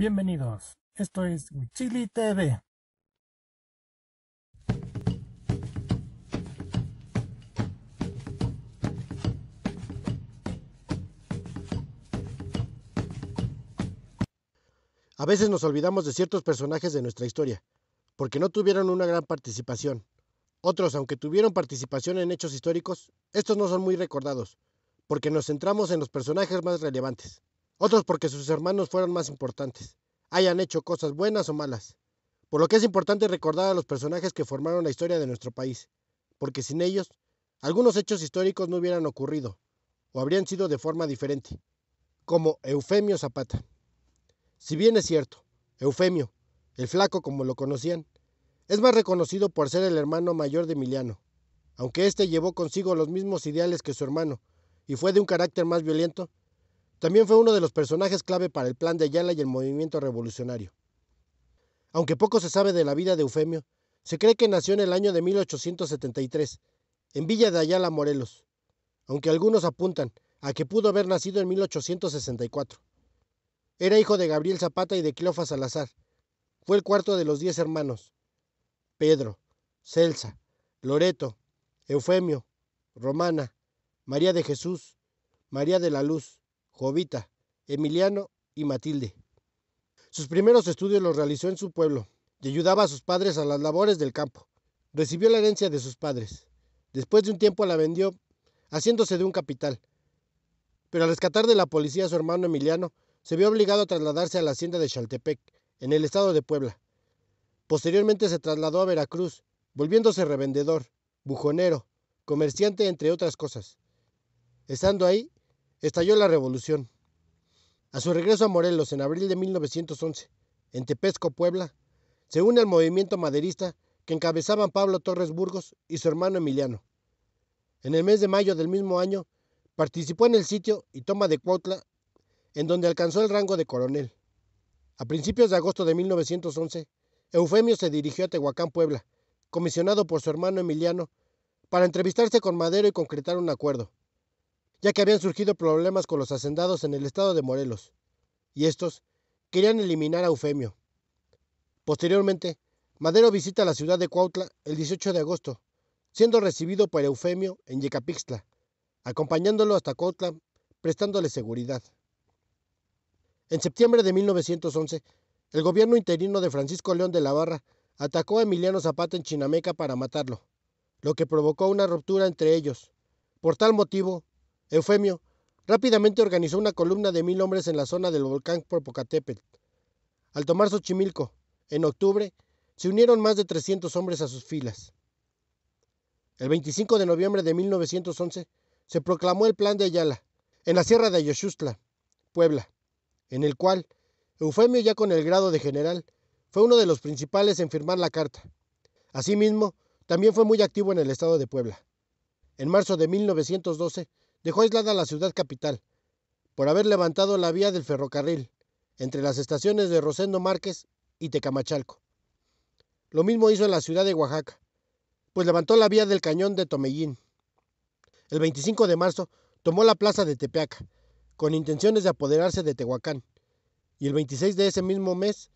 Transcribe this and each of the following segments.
Bienvenidos, esto es Wichili TV. A veces nos olvidamos de ciertos personajes de nuestra historia, porque no tuvieron una gran participación. Otros, aunque tuvieron participación en hechos históricos, estos no son muy recordados, porque nos centramos en los personajes más relevantes otros porque sus hermanos fueron más importantes, hayan hecho cosas buenas o malas. Por lo que es importante recordar a los personajes que formaron la historia de nuestro país, porque sin ellos, algunos hechos históricos no hubieran ocurrido, o habrían sido de forma diferente, como Eufemio Zapata. Si bien es cierto, Eufemio, el flaco como lo conocían, es más reconocido por ser el hermano mayor de Emiliano, aunque éste llevó consigo los mismos ideales que su hermano, y fue de un carácter más violento, también fue uno de los personajes clave para el plan de Ayala y el movimiento revolucionario. Aunque poco se sabe de la vida de Eufemio, se cree que nació en el año de 1873, en Villa de Ayala, Morelos, aunque algunos apuntan a que pudo haber nacido en 1864. Era hijo de Gabriel Zapata y de Cleofa Salazar. Fue el cuarto de los diez hermanos. Pedro, Celsa, Loreto, Eufemio, Romana, María de Jesús, María de la Luz, Jovita, Emiliano y Matilde. Sus primeros estudios los realizó en su pueblo y ayudaba a sus padres a las labores del campo. Recibió la herencia de sus padres. Después de un tiempo la vendió, haciéndose de un capital. Pero al rescatar de la policía a su hermano Emiliano, se vio obligado a trasladarse a la hacienda de Chaltepec, en el estado de Puebla. Posteriormente se trasladó a Veracruz, volviéndose revendedor, bujonero, comerciante, entre otras cosas. Estando ahí, estalló la revolución. A su regreso a Morelos en abril de 1911, en Tepesco, Puebla, se une al movimiento maderista que encabezaban Pablo Torres Burgos y su hermano Emiliano. En el mes de mayo del mismo año, participó en el sitio y toma de Cuautla, en donde alcanzó el rango de coronel. A principios de agosto de 1911, Eufemio se dirigió a Tehuacán, Puebla, comisionado por su hermano Emiliano, para entrevistarse con Madero y concretar un acuerdo ya que habían surgido problemas con los hacendados en el estado de Morelos, y estos querían eliminar a Eufemio. Posteriormente, Madero visita la ciudad de Cuautla el 18 de agosto, siendo recibido por Eufemio en Yecapixtla, acompañándolo hasta Cuautla, prestándole seguridad. En septiembre de 1911, el gobierno interino de Francisco León de la Barra atacó a Emiliano Zapata en Chinameca para matarlo, lo que provocó una ruptura entre ellos. Por tal motivo, Eufemio rápidamente organizó una columna de mil hombres en la zona del volcán Popocatépetl. Al tomar Xochimilco, en octubre, se unieron más de 300 hombres a sus filas. El 25 de noviembre de 1911 se proclamó el Plan de Ayala, en la sierra de Ayoshustla, Puebla, en el cual Eufemio, ya con el grado de general, fue uno de los principales en firmar la carta. Asimismo, también fue muy activo en el estado de Puebla. En marzo de 1912 dejó aislada la ciudad capital por haber levantado la vía del ferrocarril entre las estaciones de Rosendo Márquez y Tecamachalco. Lo mismo hizo en la ciudad de Oaxaca, pues levantó la vía del cañón de Tomellín. El 25 de marzo tomó la plaza de Tepeaca, con intenciones de apoderarse de Tehuacán, y el 26 de ese mismo mes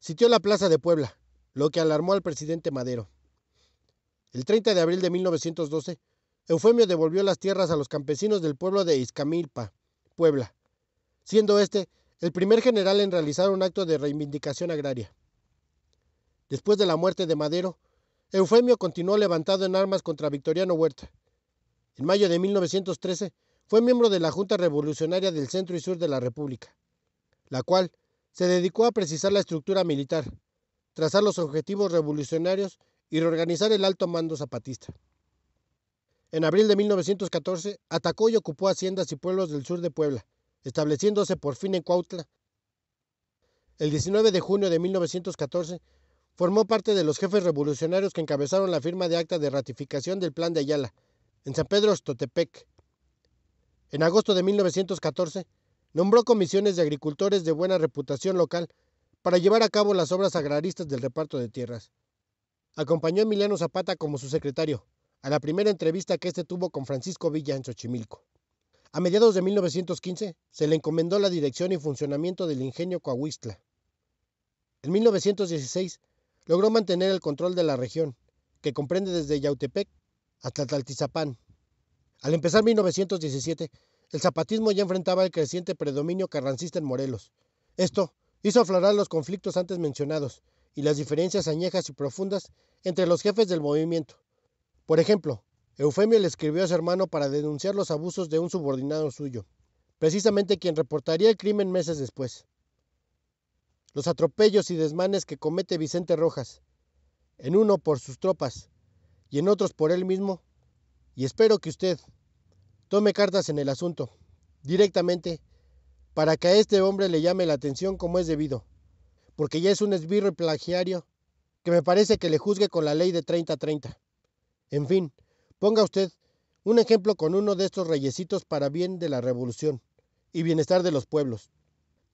sitió la plaza de Puebla, lo que alarmó al presidente Madero. El 30 de abril de 1912 Eufemio devolvió las tierras a los campesinos del pueblo de Izcamilpa, Puebla, siendo este el primer general en realizar un acto de reivindicación agraria. Después de la muerte de Madero, Eufemio continuó levantado en armas contra Victoriano Huerta. En mayo de 1913 fue miembro de la Junta Revolucionaria del Centro y Sur de la República, la cual se dedicó a precisar la estructura militar, trazar los objetivos revolucionarios y reorganizar el alto mando zapatista. En abril de 1914 atacó y ocupó haciendas y pueblos del sur de Puebla, estableciéndose por fin en Cuautla. El 19 de junio de 1914 formó parte de los jefes revolucionarios que encabezaron la firma de acta de ratificación del Plan de Ayala, en San Pedro Totepec. En agosto de 1914, nombró comisiones de agricultores de buena reputación local para llevar a cabo las obras agraristas del reparto de tierras. Acompañó a Emiliano Zapata como su secretario, a la primera entrevista que este tuvo con Francisco Villa en Xochimilco. A mediados de 1915 se le encomendó la dirección y funcionamiento del ingenio Coahuistla. En 1916 logró mantener el control de la región, que comprende desde Yautepec hasta Tlaltizapán. Al empezar 1917, el zapatismo ya enfrentaba el creciente predominio carrancista en Morelos. Esto hizo aflorar los conflictos antes mencionados y las diferencias añejas y profundas entre los jefes del movimiento, por ejemplo, Eufemio le escribió a su hermano para denunciar los abusos de un subordinado suyo, precisamente quien reportaría el crimen meses después. Los atropellos y desmanes que comete Vicente Rojas, en uno por sus tropas y en otros por él mismo, y espero que usted tome cartas en el asunto, directamente, para que a este hombre le llame la atención como es debido, porque ya es un esbirro y plagiario que me parece que le juzgue con la ley de 30-30. En fin, ponga usted un ejemplo con uno de estos reyecitos para bien de la revolución y bienestar de los pueblos.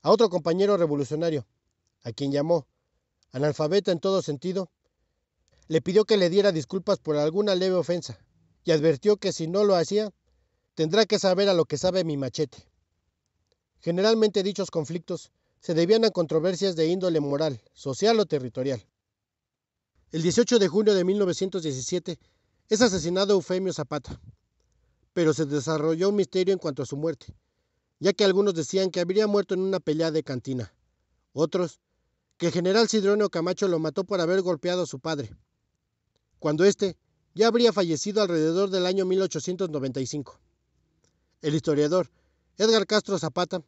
A otro compañero revolucionario, a quien llamó analfabeta en todo sentido, le pidió que le diera disculpas por alguna leve ofensa y advirtió que si no lo hacía, tendrá que saber a lo que sabe mi machete. Generalmente dichos conflictos se debían a controversias de índole moral, social o territorial. El 18 de junio de 1917 es asesinado Eufemio Zapata, pero se desarrolló un misterio en cuanto a su muerte, ya que algunos decían que habría muerto en una pelea de cantina, otros que el general Cidronio Camacho lo mató por haber golpeado a su padre, cuando éste ya habría fallecido alrededor del año 1895. El historiador Edgar Castro Zapata,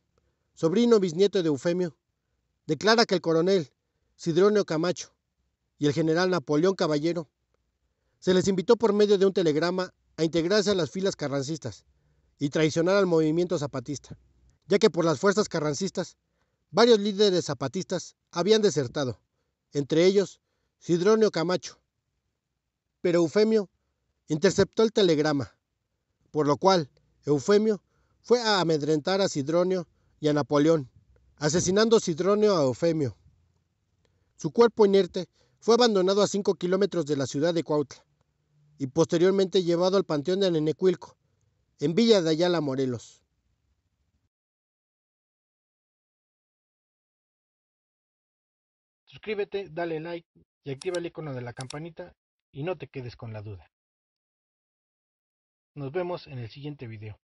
sobrino bisnieto de Eufemio, declara que el coronel Cidronio Camacho y el general Napoleón Caballero se les invitó por medio de un telegrama a integrarse a las filas carrancistas y traicionar al movimiento zapatista, ya que por las fuerzas carrancistas varios líderes zapatistas habían desertado, entre ellos Sidronio Camacho. Pero Eufemio interceptó el telegrama, por lo cual Eufemio fue a amedrentar a Sidronio y a Napoleón, asesinando Sidronio a Eufemio. Su cuerpo inerte fue abandonado a 5 kilómetros de la ciudad de Cuautla y posteriormente llevado al Panteón de Anenecuilco, en Villa de Ayala, Morelos. Suscríbete, dale like y activa el icono de la campanita y no te quedes con la duda. Nos vemos en el siguiente video.